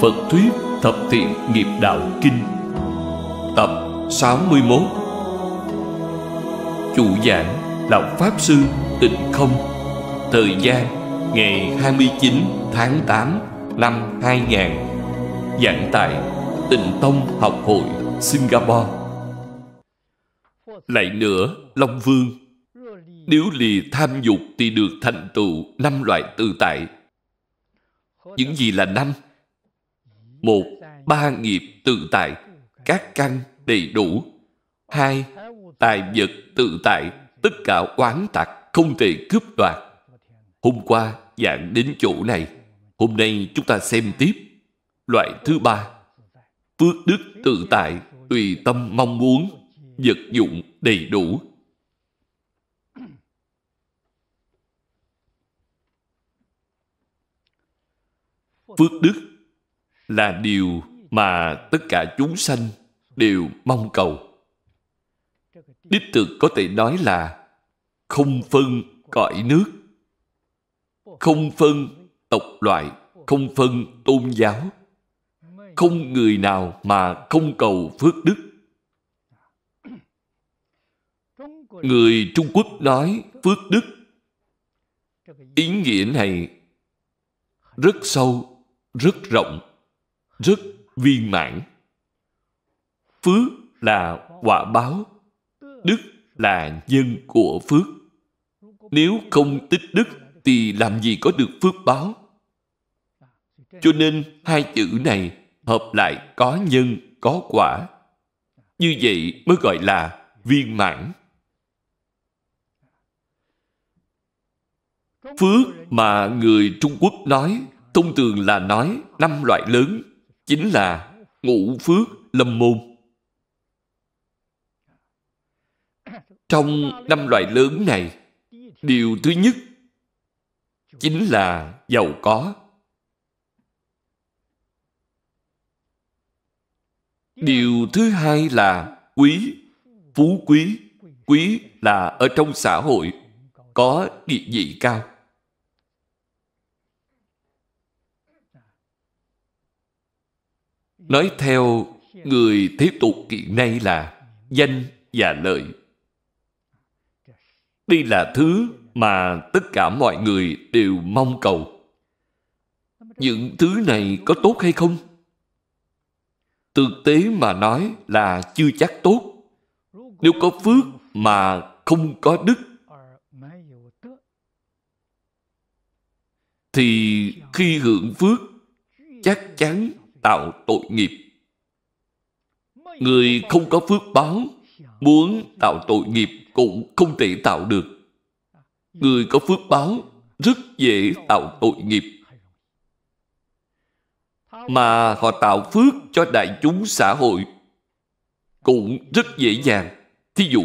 Phật Thuyết Thập Thiện Nghiệp Đạo Kinh Tập 61 Chủ giảng là Pháp Sư Tịnh Không Thời gian ngày 29 tháng 8 năm 2000 Giảng tại Tịnh Tông Học Hội Singapore Lại nữa, Long Vương Nếu lì tham dục thì được thành tựu năm loại tự tại Những gì là năm? một ba nghiệp tự tại các căn đầy đủ hai tài vật tự tại tất cả oán tặc không thể cướp đoạt hôm qua dạng đến chỗ này hôm nay chúng ta xem tiếp loại thứ ba phước đức tự tại tùy tâm mong muốn vật dụng đầy đủ phước đức là điều mà tất cả chúng sanh đều mong cầu. Đích thực có thể nói là không phân cõi nước, không phân tộc loại, không phân tôn giáo. Không người nào mà không cầu phước đức. Người Trung Quốc nói phước đức. Ý nghĩa này rất sâu, rất rộng rất viên mãn. Phước là quả báo, đức là nhân của phước. Nếu không tích đức thì làm gì có được phước báo? Cho nên hai chữ này hợp lại có nhân, có quả. Như vậy mới gọi là viên mãn. Phước mà người Trung Quốc nói thông thường là nói năm loại lớn chính là ngũ phước lâm môn trong năm loại lớn này điều thứ nhất chính là giàu có điều thứ hai là quý phú quý quý là ở trong xã hội có địa vị cao nói theo người thế tục hiện nay là danh và lợi đây là thứ mà tất cả mọi người đều mong cầu những thứ này có tốt hay không thực tế mà nói là chưa chắc tốt nếu có phước mà không có đức thì khi hưởng phước chắc chắn tạo tội nghiệp người không có phước báo muốn tạo tội nghiệp cũng không thể tạo được người có phước báo rất dễ tạo tội nghiệp mà họ tạo phước cho đại chúng xã hội cũng rất dễ dàng thí dụ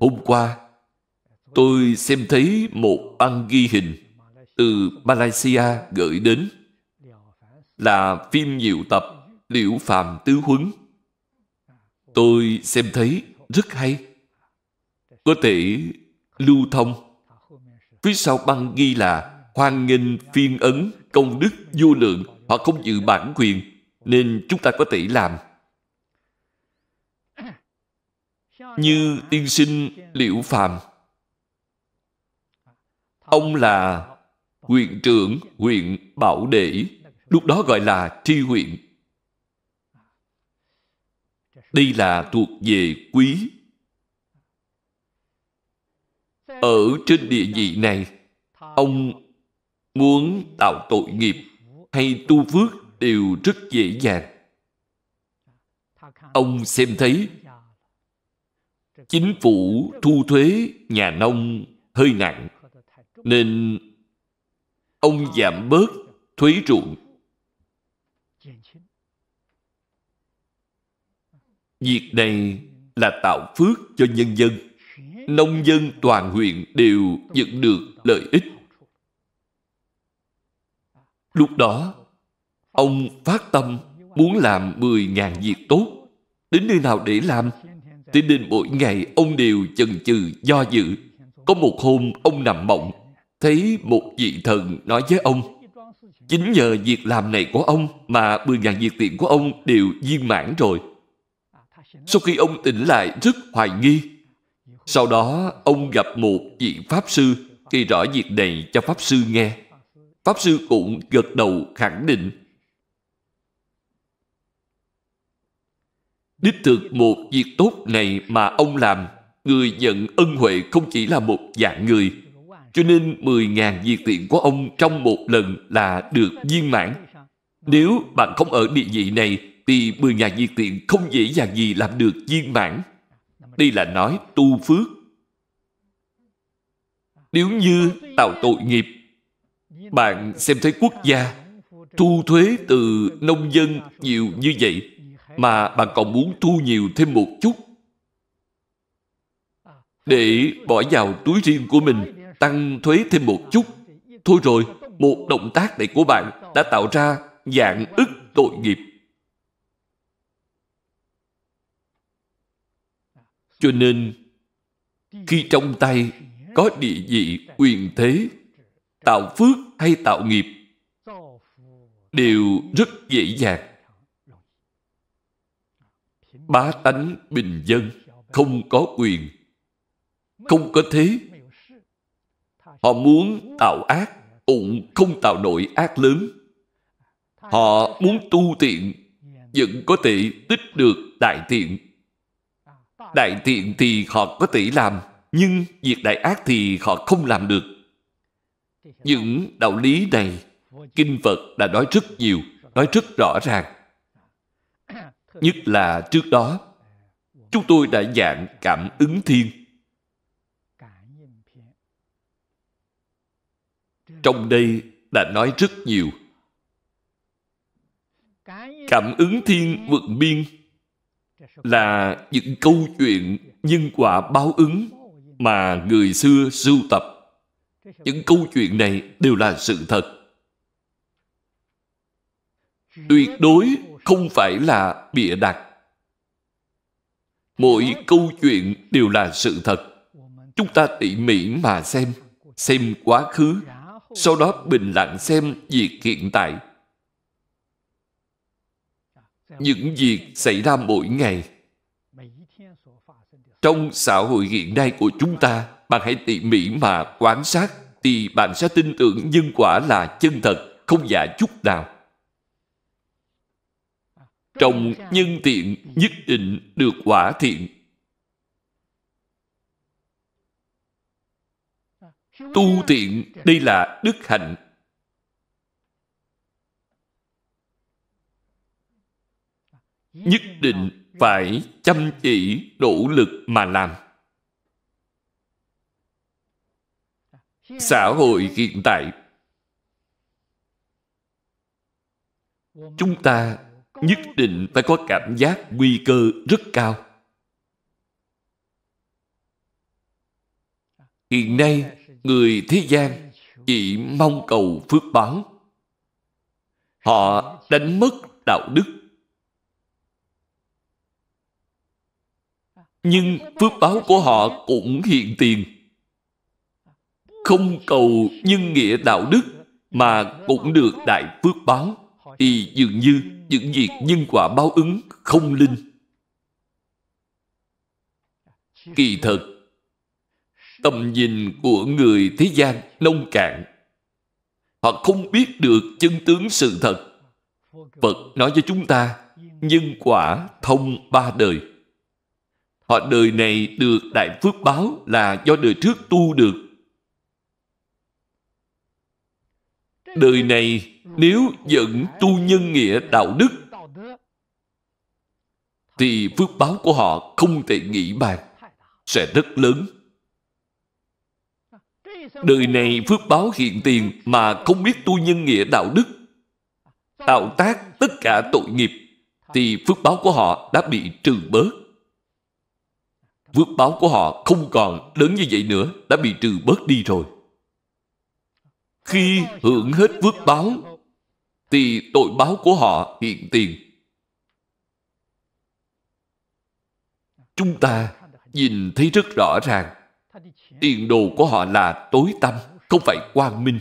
hôm qua tôi xem thấy một băng ghi hình từ malaysia gửi đến là phim nhiều tập Liễu Phàm Tứ Huấn. Tôi xem thấy rất hay. Có thể lưu thông. Phía sau băng ghi là hoan nghênh phiên ấn công đức vô lượng hoặc không giữ bản quyền nên chúng ta có thể làm. Như tiên sinh Liễu Phàm Ông là huyện trưởng huyện Bảo Đệ lúc đó gọi là tri huyện đây là thuộc về quý ở trên địa vị này ông muốn tạo tội nghiệp hay tu phước đều rất dễ dàng ông xem thấy chính phủ thu thuế nhà nông hơi nặng nên ông giảm bớt thuế ruộng Việc này là tạo phước cho nhân dân. Nông dân toàn huyện đều nhận được lợi ích. Lúc đó, ông phát tâm muốn làm 10.000 việc tốt. Đến nơi nào để làm? Thế đến mỗi ngày ông đều chần chừ do dự. Có một hôm ông nằm mộng, thấy một vị thần nói với ông, chính nhờ việc làm này của ông mà 10.000 việc tiện của ông đều viên mãn rồi. Sau khi ông tỉnh lại rất hoài nghi. Sau đó, ông gặp một vị Pháp Sư thì rõ việc này cho Pháp Sư nghe. Pháp Sư cũng gật đầu khẳng định. Đích thực một việc tốt này mà ông làm, người nhận ân huệ không chỉ là một dạng người, cho nên 10.000 việc tiện của ông trong một lần là được viên mãn. Nếu bạn không ở địa vị này, thì mười nhà nhiệt tiện không dễ dàng gì làm được viên mãn. Đây là nói tu phước. Nếu như tạo tội nghiệp, bạn xem thấy quốc gia thu thuế từ nông dân nhiều như vậy mà bạn còn muốn thu nhiều thêm một chút để bỏ vào túi riêng của mình tăng thuế thêm một chút thôi rồi một động tác này của bạn đã tạo ra dạng ức tội nghiệp cho nên khi trong tay có địa vị quyền thế tạo phước hay tạo nghiệp đều rất dễ dàng bá tánh bình dân không có quyền không có thế họ muốn tạo ác cũng không tạo nổi ác lớn họ muốn tu tiện vẫn có thể tích được đại tiện Đại thiện thì họ có thể làm, nhưng việc đại ác thì họ không làm được. Những đạo lý này, Kinh Phật đã nói rất nhiều, nói rất rõ ràng. Nhất là trước đó, chúng tôi đã dạng cảm ứng thiên. Trong đây đã nói rất nhiều. Cảm ứng thiên vượt biên là những câu chuyện nhân quả báo ứng mà người xưa sưu tập. Những câu chuyện này đều là sự thật. Tuyệt đối không phải là bịa đặt. Mỗi câu chuyện đều là sự thật. Chúng ta tỉ mỉ mà xem, xem quá khứ, sau đó bình lặng xem việc hiện tại những việc xảy ra mỗi ngày trong xã hội hiện nay của chúng ta bạn hãy tỉ mỉ mà quan sát thì bạn sẽ tin tưởng nhân quả là chân thật không giả chút nào trong nhân thiện nhất định được quả thiện tu thiện đây là đức hạnh nhất định phải chăm chỉ nỗ lực mà làm xã hội hiện tại chúng ta nhất định phải có cảm giác nguy cơ rất cao hiện nay người thế gian chỉ mong cầu phước báo họ đánh mất đạo đức nhưng phước báo của họ cũng hiện tiền không cầu nhân nghĩa đạo đức mà cũng được đại phước báo thì dường như những việc nhân quả báo ứng không linh kỳ thật tầm nhìn của người thế gian nông cạn họ không biết được chân tướng sự thật phật nói cho chúng ta nhân quả thông ba đời Họ đời này được đại phước báo là do đời trước tu được. Đời này nếu vẫn tu nhân nghĩa đạo đức thì phước báo của họ không thể nghĩ bàn sẽ rất lớn. Đời này phước báo hiện tiền mà không biết tu nhân nghĩa đạo đức tạo tác tất cả tội nghiệp thì phước báo của họ đã bị trừ bớt. Phước báo của họ không còn lớn như vậy nữa, đã bị trừ bớt đi rồi. Khi hưởng hết phước báo, thì tội báo của họ hiện tiền. Chúng ta nhìn thấy rất rõ ràng, tiền đồ của họ là tối tăm, không phải quang minh.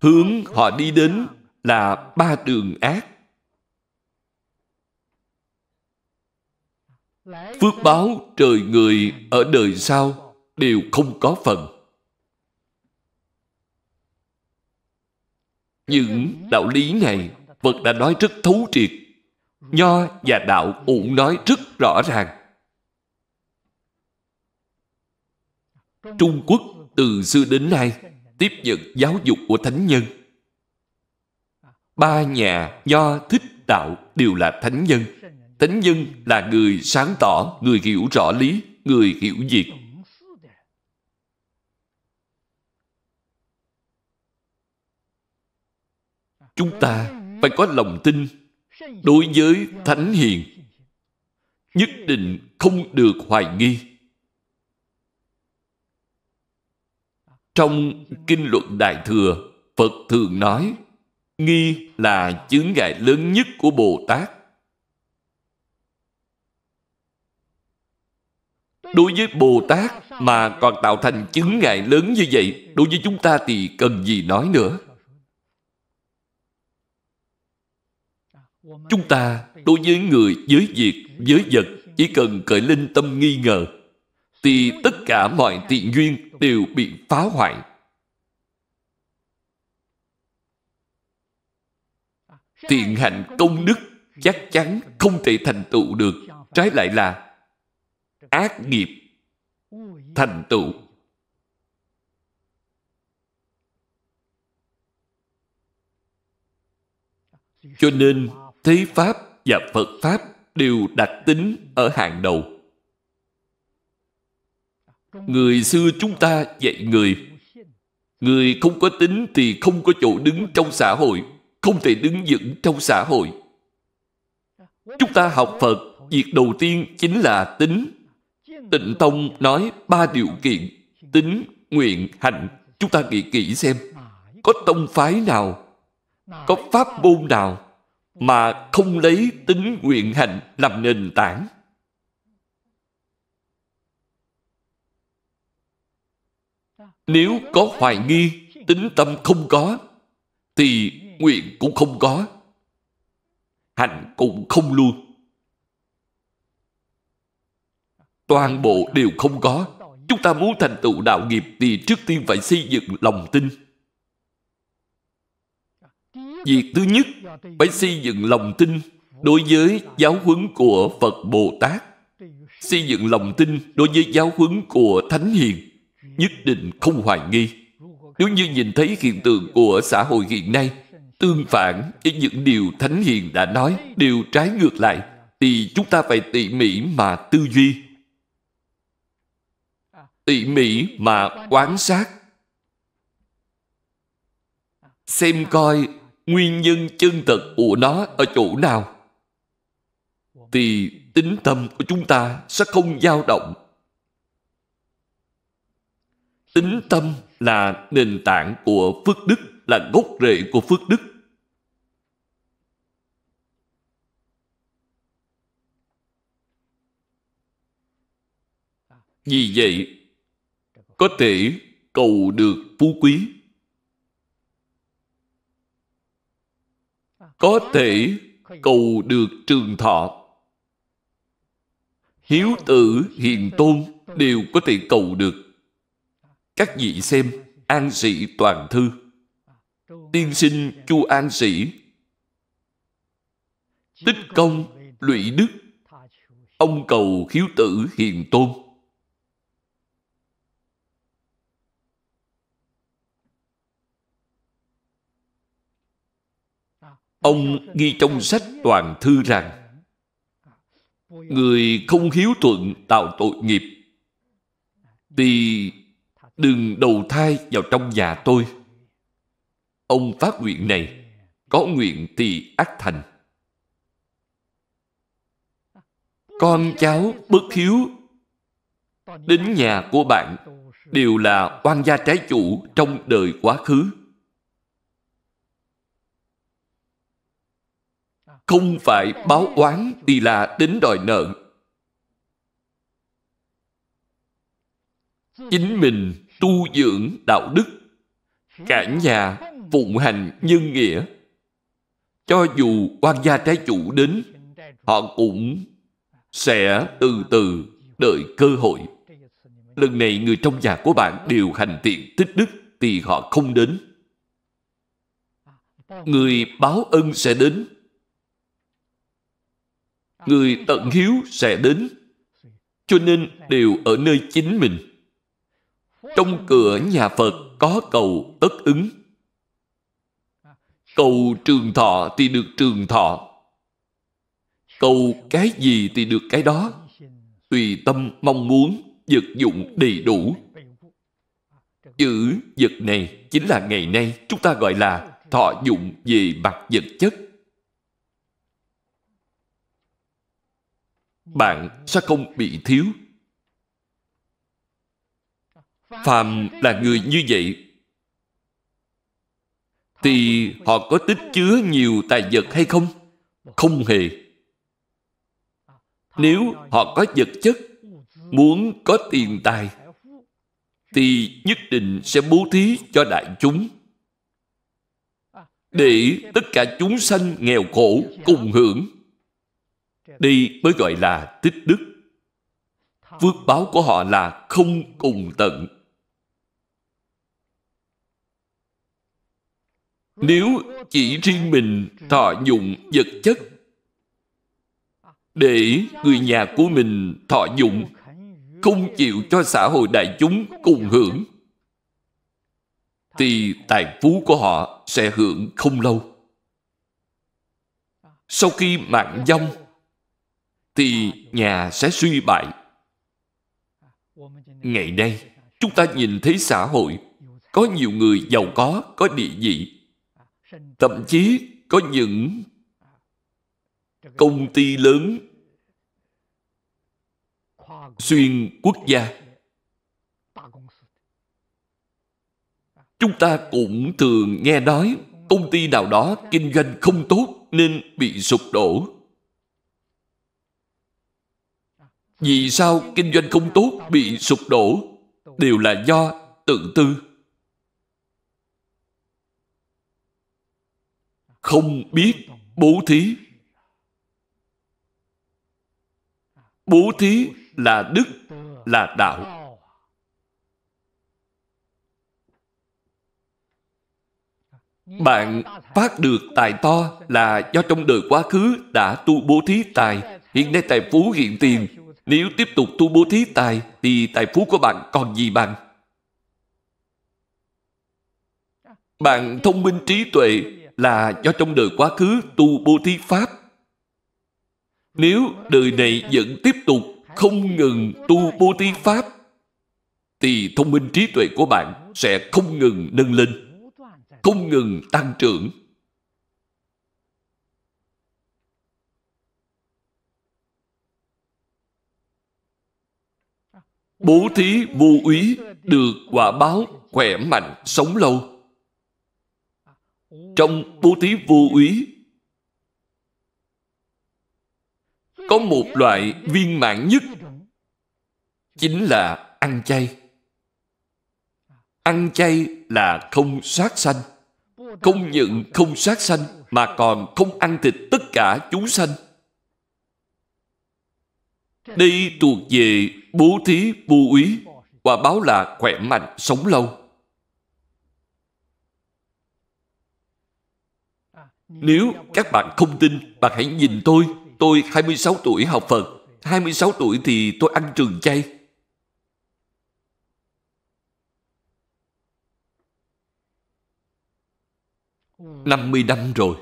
Hướng họ đi đến là ba đường ác phước báo trời người ở đời sau đều không có phần những đạo lý này phật đã nói rất thấu triệt nho và đạo cũng nói rất rõ ràng trung quốc từ xưa đến nay tiếp nhận giáo dục của thánh nhân ba nhà nho thích đạo đều là thánh nhân tính nhân là người sáng tỏ, người hiểu rõ lý, người hiểu việc. Chúng ta phải có lòng tin đối với Thánh Hiền. Nhất định không được hoài nghi. Trong Kinh Luận Đại Thừa, Phật thường nói, nghi là chướng ngại lớn nhất của Bồ Tát Đối với Bồ Tát mà còn tạo thành chứng ngại lớn như vậy, đối với chúng ta thì cần gì nói nữa? Chúng ta đối với người, với việc, với vật chỉ cần cởi lên tâm nghi ngờ thì tất cả mọi tiện duyên đều bị phá hoại. Thiện hạnh công đức chắc chắn không thể thành tựu được. Trái lại là ác nghiệp thành tựu cho nên thế pháp và phật pháp đều đặc tính ở hàng đầu người xưa chúng ta dạy người người không có tính thì không có chỗ đứng trong xã hội không thể đứng vững trong xã hội chúng ta học phật việc đầu tiên chính là tính Tịnh Tông nói ba điều kiện, tính, nguyện, hạnh. Chúng ta nghĩ kỹ xem, có tông phái nào, có pháp môn nào mà không lấy tính nguyện hạnh làm nền tảng. Nếu có hoài nghi, tính tâm không có, thì nguyện cũng không có, hạnh cũng không luôn. toàn bộ đều không có. Chúng ta muốn thành tựu đạo nghiệp thì trước tiên phải xây dựng lòng tin. Việc thứ nhất, phải xây dựng lòng tin đối với giáo huấn của Phật Bồ Tát. Xây dựng lòng tin đối với giáo huấn của Thánh Hiền nhất định không hoài nghi. Nếu như nhìn thấy hiện tượng của xã hội hiện nay tương phản với những điều Thánh Hiền đã nói, đều trái ngược lại, thì chúng ta phải tỉ mỉ mà tư duy tỉ mỉ mà quán sát xem coi nguyên nhân chân thật của nó ở chỗ nào thì tính tâm của chúng ta sẽ không dao động tính tâm là nền tảng của phước đức là gốc rễ của phước đức vì vậy có thể cầu được phú quý à, có thể cầu được trường thọ hiếu tử hiền tôn đều có thể cầu được các vị xem an sĩ toàn thư tiên sinh chu an sĩ tích công lụy đức ông cầu hiếu tử hiền tôn Ông ghi trong sách toàn thư rằng Người không hiếu thuận tạo tội nghiệp Thì đừng đầu thai vào trong nhà tôi Ông phát nguyện này Có nguyện thì ác thành Con cháu bất hiếu Đến nhà của bạn Đều là oan gia trái chủ trong đời quá khứ không phải báo oán thì là đến đòi nợ chính mình tu dưỡng đạo đức cả nhà phụng hành nhân nghĩa cho dù quan gia trái chủ đến họ cũng sẽ từ từ đợi cơ hội lần này người trong nhà của bạn đều hành thiện tích đức thì họ không đến người báo ân sẽ đến người tận hiếu sẽ đến cho nên đều ở nơi chính mình trong cửa nhà phật có cầu tất ứng cầu trường thọ thì được trường thọ cầu cái gì thì được cái đó tùy tâm mong muốn vật dụng đầy đủ chữ vật này chính là ngày nay chúng ta gọi là thọ dụng về mặt vật chất bạn sẽ không bị thiếu phàm là người như vậy thì họ có tích chứa nhiều tài vật hay không không hề nếu họ có vật chất muốn có tiền tài thì nhất định sẽ bố thí cho đại chúng để tất cả chúng sanh nghèo khổ cùng hưởng đây mới gọi là tích đức. Phước báo của họ là không cùng tận. Nếu chỉ riêng mình thọ dụng vật chất để người nhà của mình thọ dụng không chịu cho xã hội đại chúng cùng hưởng thì tài phú của họ sẽ hưởng không lâu sau khi mạng dông thì nhà sẽ suy bại ngày nay chúng ta nhìn thấy xã hội có nhiều người giàu có có địa vị thậm chí có những công ty lớn xuyên quốc gia chúng ta cũng thường nghe nói công ty nào đó kinh doanh không tốt nên bị sụp đổ Vì sao kinh doanh không tốt bị sụp đổ đều là do tự tư. Không biết bố thí. Bố thí là đức, là đạo. Bạn phát được tài to là do trong đời quá khứ đã tu bố thí tài, hiện nay tài phú hiện tiền nếu tiếp tục tu bố thí tài thì tài phú của bạn còn gì bằng? Bạn thông minh trí tuệ là do trong đời quá khứ tu bố thí pháp. Nếu đời này vẫn tiếp tục không ngừng tu bố thí pháp thì thông minh trí tuệ của bạn sẽ không ngừng nâng lên, không ngừng tăng trưởng. bố thí vô úy được quả báo khỏe mạnh sống lâu trong bố thí vô úy có một loại viên mãn nhất chính là ăn chay ăn chay là không sát sanh không những không sát sanh mà còn không ăn thịt tất cả chúng sanh đây thuộc về bố thí bù úy quả báo là khỏe mạnh sống lâu Nếu các bạn không tin, bạn hãy nhìn tôi. Tôi 26 tuổi học Phật. 26 tuổi thì tôi ăn trường chay. năm mươi năm rồi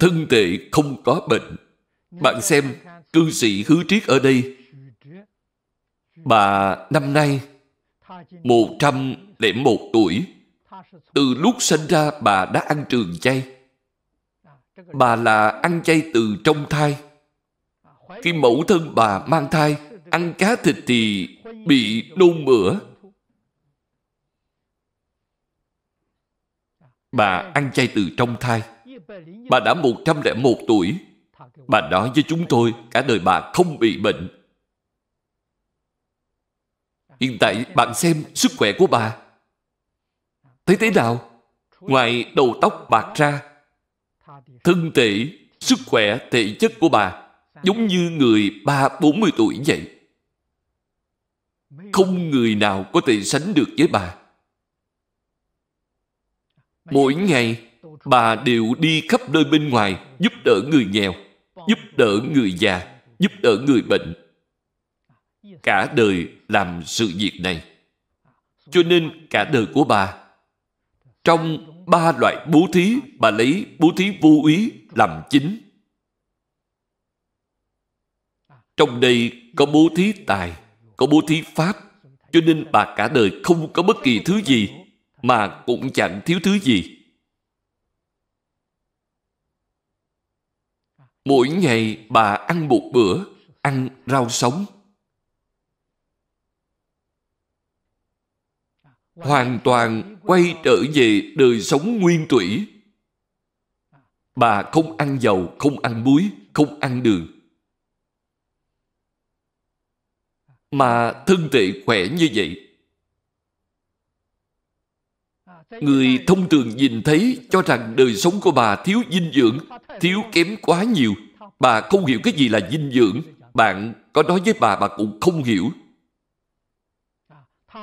thân thể không có bệnh bạn xem cư sĩ hứa triết ở đây bà năm nay một trăm lẻ một tuổi từ lúc sinh ra bà đã ăn trường chay bà là ăn chay từ trong thai khi mẫu thân bà mang thai ăn cá thịt thì bị nôn mửa bà ăn chay từ trong thai bà đã một trăm lẻ một tuổi Bà nói với chúng tôi cả đời bà không bị bệnh. Hiện tại bạn xem sức khỏe của bà. Thấy thế nào? Ngoài đầu tóc bạc ra, thân thể, sức khỏe, thể chất của bà giống như người ba bốn mươi tuổi vậy. Không người nào có thể sánh được với bà. Mỗi ngày, bà đều đi khắp nơi bên ngoài giúp đỡ người nghèo giúp đỡ người già, giúp đỡ người bệnh. Cả đời làm sự việc này. Cho nên cả đời của bà, trong ba loại bố thí, bà lấy bố thí vô ý làm chính. Trong đây có bố thí tài, có bố thí pháp, cho nên bà cả đời không có bất kỳ thứ gì mà cũng chẳng thiếu thứ gì Mỗi ngày bà ăn một bữa, ăn rau sống. Hoàn toàn quay trở về đời sống nguyên thủy. Bà không ăn dầu, không ăn muối, không ăn đường. Mà thân thể khỏe như vậy Người thông thường nhìn thấy cho rằng đời sống của bà thiếu dinh dưỡng, thiếu kém quá nhiều. Bà không hiểu cái gì là dinh dưỡng. Bạn có nói với bà, bà cũng không hiểu.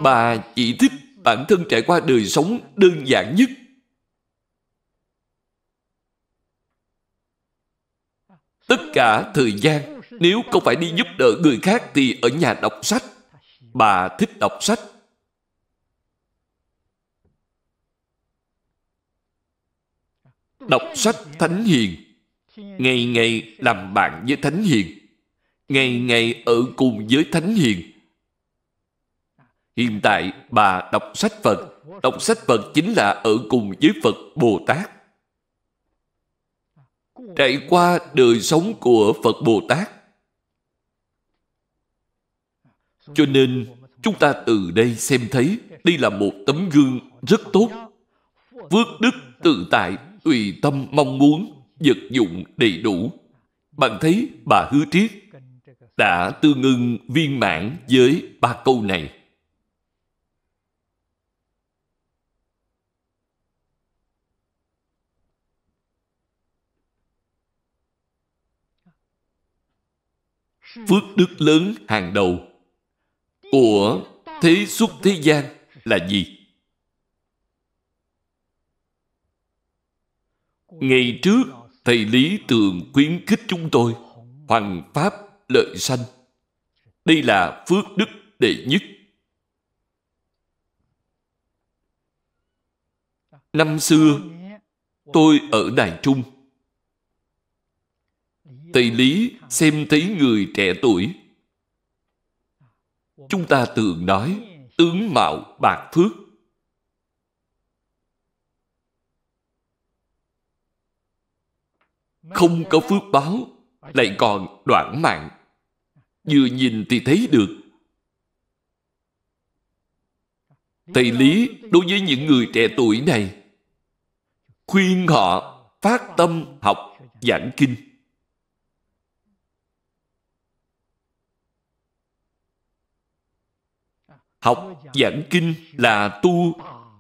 Bà chỉ thích bản thân trải qua đời sống đơn giản nhất. Tất cả thời gian, nếu không phải đi giúp đỡ người khác thì ở nhà đọc sách. Bà thích đọc sách, đọc sách Thánh Hiền, ngày ngày làm bạn với Thánh Hiền, ngày ngày ở cùng với Thánh Hiền. Hiện tại bà đọc sách Phật, đọc sách Phật chính là ở cùng với Phật Bồ Tát. Trải qua đời sống của Phật Bồ Tát. Cho nên, chúng ta từ đây xem thấy đây là một tấm gương rất tốt. Phước đức tự tại tùy tâm mong muốn, vật dụng đầy đủ. Bạn thấy bà hứa triết đã tương ưng viên mãn với ba câu này. Phước đức lớn hàng đầu của thế xuất thế gian là gì? Ngày trước, Thầy Lý Tường khuyến khích chúng tôi Hoàng Pháp lợi sanh Đây là phước đức đệ nhất Năm xưa, tôi ở Đài Trung Thầy Lý xem thấy người trẻ tuổi Chúng ta thường nói tướng mạo bạc phước không có phước báo lại còn đoạn mạng vừa nhìn thì thấy được thầy lý đối với những người trẻ tuổi này khuyên họ phát tâm học giảng kinh học giảng kinh là tu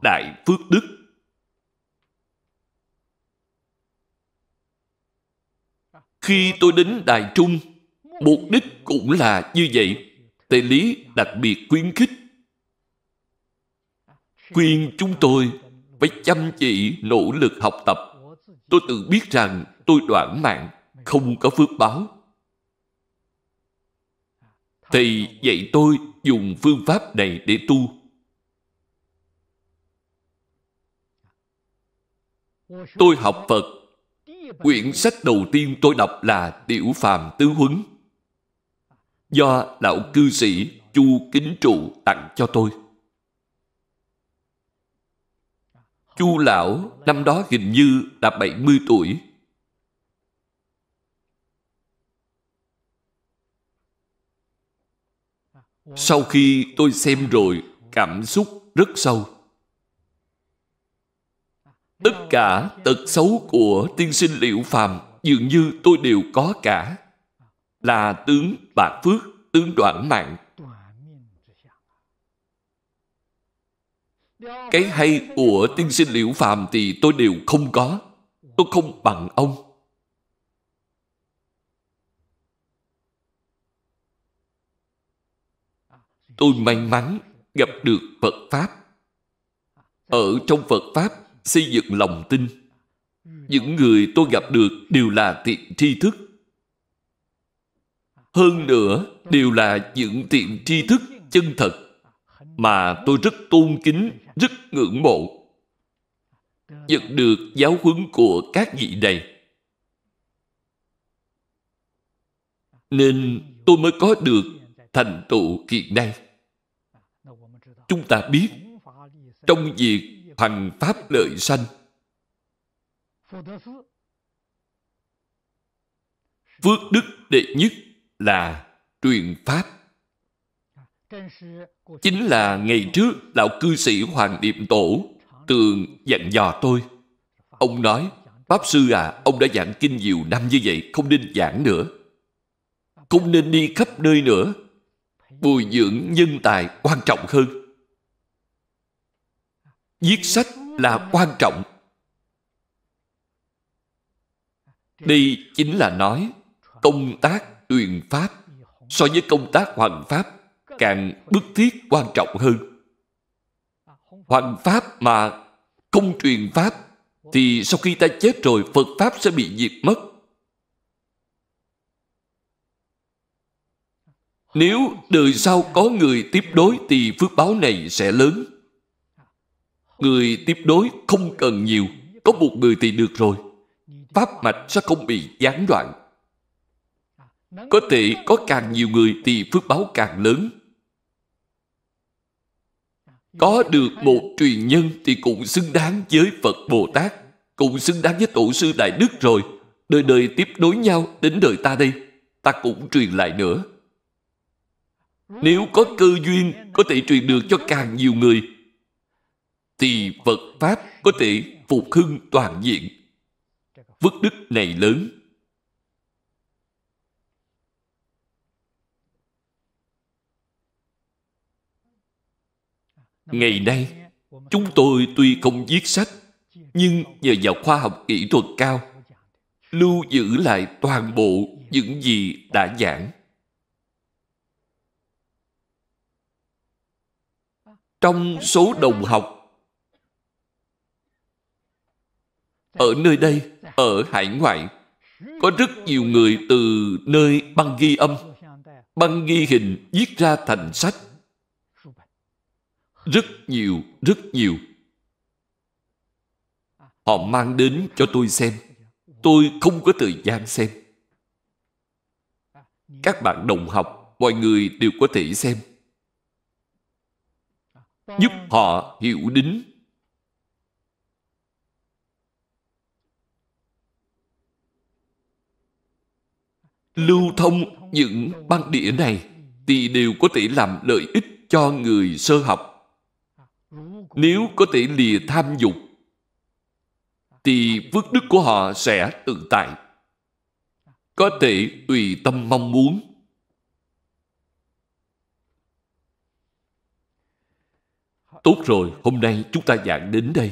đại phước đức Khi tôi đến Đài Trung, mục đích cũng là như vậy. Tề lý đặc biệt khuyến khích. Khuyên chúng tôi phải chăm chỉ nỗ lực học tập. Tôi tự biết rằng tôi đoạn mạng, không có phước báo. Thầy dạy tôi dùng phương pháp này để tu. Tôi học Phật Quyển sách đầu tiên tôi đọc là Tiểu Phàm Tứ Huấn do lão cư sĩ Chu Kính Trụ tặng cho tôi. Chu lão năm đó hình như là 70 tuổi. Sau khi tôi xem rồi, cảm xúc rất sâu tất cả tật xấu của tiên sinh liệu phàm dường như tôi đều có cả là tướng bạc phước tướng đoạn mạng cái hay của tiên sinh liễu phàm thì tôi đều không có tôi không bằng ông tôi may mắn gặp được phật pháp ở trong phật pháp xây dựng lòng tin. Ừ. Những người tôi gặp được đều là tiện tri thức. Hơn nữa, đều là những tiện tri thức chân thật mà tôi rất tôn kính, rất ngưỡng mộ. Nhận được giáo huấn của các vị này. Nên tôi mới có được thành tựu hiện nay. Chúng ta biết, trong việc thành pháp lợi sanh. Phước đức đệ nhất là truyền pháp. Chính là ngày trước lão cư sĩ Hoàng Niệm Tổ thường dặn dò tôi. Ông nói, Pháp Sư à, ông đã giảng kinh nhiều năm như vậy, không nên giảng nữa. Không nên đi khắp nơi nữa. Bồi dưỡng nhân tài quan trọng hơn viết sách là quan trọng đây chính là nói công tác truyền pháp so với công tác hoàn pháp càng bức thiết quan trọng hơn hoàn pháp mà không truyền pháp thì sau khi ta chết rồi phật pháp sẽ bị diệt mất nếu đời sau có người tiếp đối thì phước báo này sẽ lớn Người tiếp đối không cần nhiều, có một người thì được rồi. Pháp mạch sẽ không bị gián đoạn. Có thể có càng nhiều người thì phước báo càng lớn. Có được một truyền nhân thì cũng xứng đáng với Phật Bồ Tát, cũng xứng đáng với Tổ sư Đại Đức rồi. Đời đời tiếp đối nhau đến đời ta đây, ta cũng truyền lại nữa. Nếu có cơ duyên có thể truyền được cho càng nhiều người thì Phật Pháp có thể phục hưng toàn diện. vức đức này lớn. Ngày nay, chúng tôi tuy không viết sách, nhưng nhờ vào khoa học kỹ thuật cao, lưu giữ lại toàn bộ những gì đã giảng. Trong số đồng học ở nơi đây ở hải ngoại có rất nhiều người từ nơi băng ghi âm băng ghi hình viết ra thành sách rất nhiều rất nhiều họ mang đến cho tôi xem tôi không có thời gian xem các bạn đồng học mọi người đều có thể xem giúp họ hiểu đính lưu thông những băng đĩa này thì đều có thể làm lợi ích cho người sơ học. Nếu có thể lìa tham dục, thì phước đức của họ sẽ tự tại. Có thể tùy tâm mong muốn. Tốt rồi, hôm nay chúng ta giảng đến đây.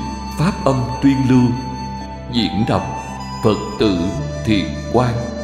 pháp âm tuyên lưu diễn đọc phật tử thiện quang